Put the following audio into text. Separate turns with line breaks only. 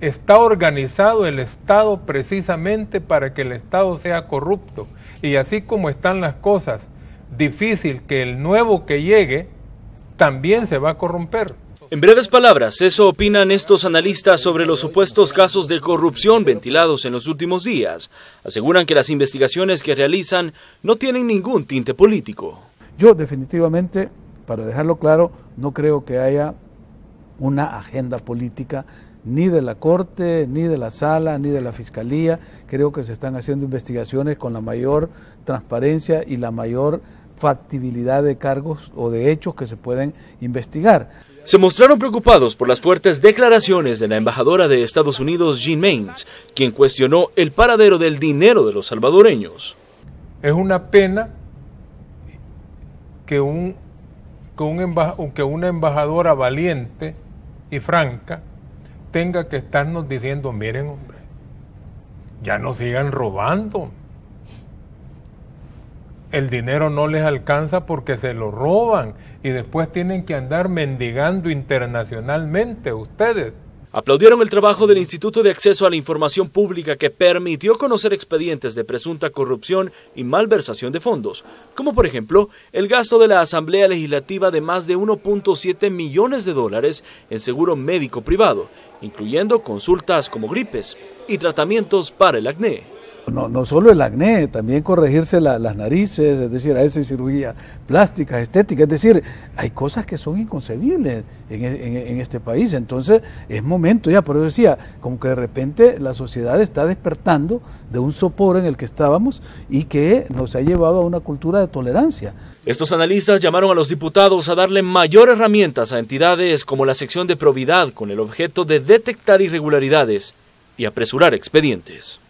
está organizado el Estado precisamente para que el Estado sea corrupto. Y así como están las cosas, difícil que el nuevo que llegue también se va a corromper.
En breves palabras, eso opinan estos analistas sobre los supuestos casos de corrupción ventilados en los últimos días. Aseguran que las investigaciones que realizan no tienen ningún tinte político.
Yo definitivamente, para dejarlo claro, no creo que haya una agenda política ni de la Corte, ni de la Sala, ni de la Fiscalía. Creo que se están haciendo investigaciones con la mayor transparencia y la mayor factibilidad de cargos o de hechos que se pueden investigar.
Se mostraron preocupados por las fuertes declaraciones de la embajadora de Estados Unidos, Jean Mains, quien cuestionó el paradero del dinero de los salvadoreños. Es una
pena que, un, que una embajadora valiente y franca tenga que estarnos diciendo, miren hombre, ya no sigan robando. El dinero no les alcanza porque se lo roban y después tienen que andar mendigando internacionalmente
ustedes aplaudieron el trabajo del Instituto de Acceso a la Información Pública que permitió conocer expedientes de presunta corrupción y malversación de fondos, como por ejemplo el gasto de la Asamblea Legislativa de más de 1.7 millones de dólares en seguro médico privado, incluyendo consultas como gripes y tratamientos para el acné.
No, no solo el acné, también corregirse las narices, es decir, a veces cirugía plástica, estética, es decir, hay cosas que son inconcebibles en, e, e, en, este país, entonces es momento ya, por eso decía, como que de repente la sociedad está despertando de un sopor en el que estábamos y que nos ha llevado a una cultura de tolerancia.
Estos analistas llamaron a los diputados a darle mayor herramientas a entidades como la sección de probidad con el objeto de detectar irregularidades y apresurar expedientes.